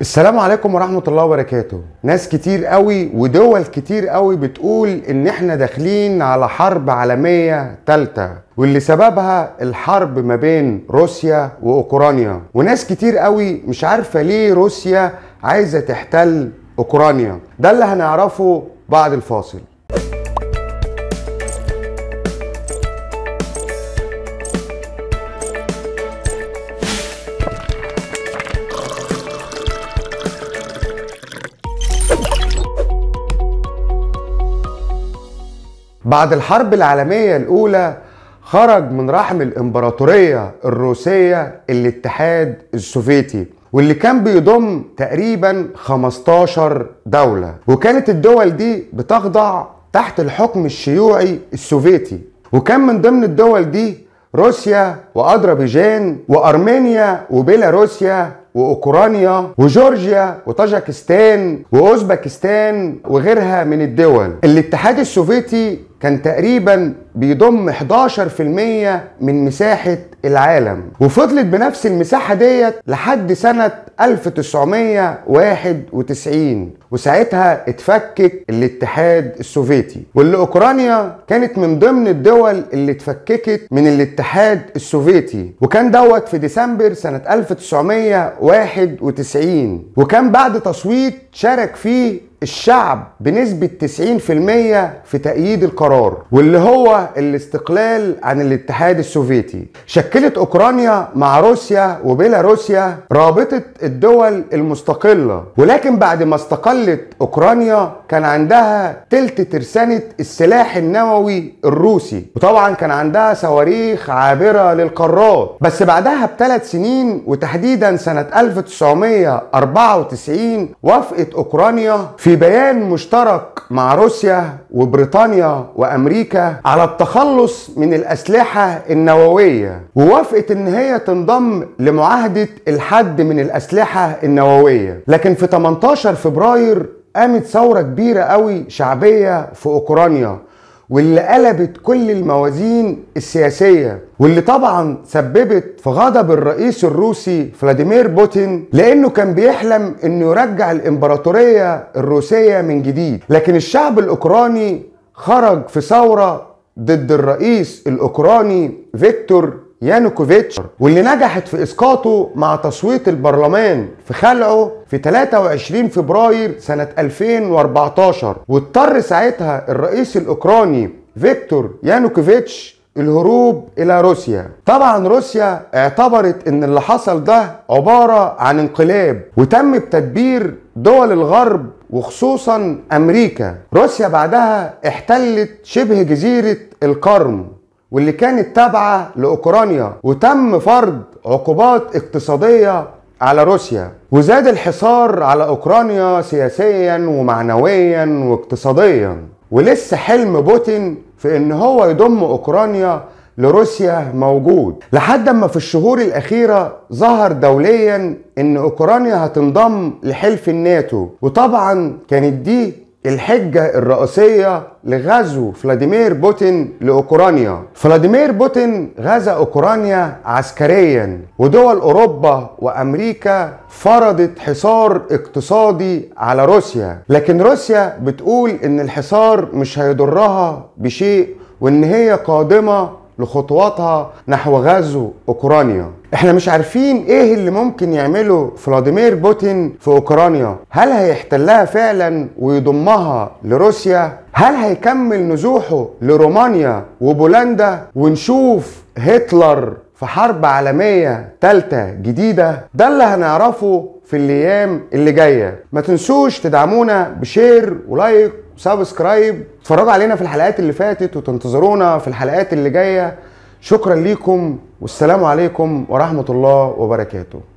السلام عليكم ورحمة الله وبركاته ناس كتير قوي ودول كتير قوي بتقول ان احنا داخلين على حرب عالمية تالتة واللي سببها الحرب ما بين روسيا واوكرانيا وناس كتير قوي مش عارفة ليه روسيا عايزة تحتل اوكرانيا ده اللي هنعرفه بعد الفاصل بعد الحرب العالمية الأولى خرج من رحم الإمبراطورية الروسية الاتحاد السوفيتي واللي كان بيضم تقريبا 15 دولة وكانت الدول دي بتخضع تحت الحكم الشيوعي السوفيتي وكان من ضمن الدول دي روسيا وأذربيجان وأرمينيا وبيلاروسيا واوكرانيا وجورجيا وطاجكستان واوزبكستان وغيرها من الدول الاتحاد السوفيتي كان تقريبا بيضم 11% من مساحة العالم وفضلت بنفس المساحة ديت لحد سنة 1991 وساعتها اتفكك الاتحاد السوفيتي واللي اوكرانيا كانت من ضمن الدول اللي اتفككت من الاتحاد السوفيتي وكان دوت في ديسمبر سنة 1991 وكان بعد تصويت شارك فيه الشعب بنسبة 90% في تأييد القرار واللي هو الاستقلال عن الاتحاد السوفيتي شكلت أوكرانيا مع روسيا وبيلاروسيا رابطة الدول المستقلة ولكن بعد ما استقلت أوكرانيا كان عندها تلت ترسانة السلاح النووي الروسي وطبعا كان عندها صواريخ عابرة للقارات بس بعدها بثلاث سنين وتحديدا سنة 1994 وافقت أوكرانيا في في بيان مشترك مع روسيا وبريطانيا وامريكا على التخلص من الاسلحه النوويه ووافقت ان هي تنضم لمعاهده الحد من الاسلحه النوويه لكن في 18 فبراير قامت ثورة كبيرة قوي شعبية في أوكرانيا واللي قلبت كل الموازين السياسية واللي طبعا سببت في غضب الرئيس الروسي فلاديمير بوتين لانه كان بيحلم انه يرجع الامبراطورية الروسية من جديد لكن الشعب الاوكراني خرج في ثورة ضد الرئيس الاوكراني فيكتور يانوكوفيتش واللي نجحت في اسقاطه مع تصويت البرلمان في خلعه في 23 فبراير سنة 2014 واضطر ساعتها الرئيس الاوكراني فيكتور يانوكوفيتش الهروب الى روسيا طبعا روسيا اعتبرت ان اللي حصل ده عبارة عن انقلاب وتم بتدبير دول الغرب وخصوصا امريكا روسيا بعدها احتلت شبه جزيرة القرم واللي كانت تابعة لأوكرانيا وتم فرض عقوبات اقتصادية على روسيا وزاد الحصار على أوكرانيا سياسيا ومعنويا واقتصاديا ولسه حلم بوتين في ان هو يضم اوكرانيا لروسيا موجود لحد اما في الشهور الاخيره ظهر دوليا ان اوكرانيا هتنضم لحلف الناتو وطبعا كانت دي الحجة الرئيسية لغزو فلاديمير بوتين لأوكرانيا فلاديمير بوتين غزا أوكرانيا عسكريا ودول أوروبا وأمريكا فرضت حصار اقتصادي على روسيا لكن روسيا بتقول إن الحصار مش هيضرها بشيء وإن هي قادمة لخطواتها نحو غزو اوكرانيا احنا مش عارفين ايه اللي ممكن يعمله فلاديمير بوتين في اوكرانيا هل هيحتلها فعلا ويضمها لروسيا هل هيكمل نزوحه لرومانيا وبولندا ونشوف هتلر في حرب عالمية تالتة جديدة ده اللي هنعرفه في الايام اللي جاية ما تنسوش تدعمونا بشير ولايك سبسكرايب اتفرجوا علينا في الحلقات اللي فاتت وتنتظرونا في الحلقات اللي جايه شكرا ليكم والسلام عليكم ورحمه الله وبركاته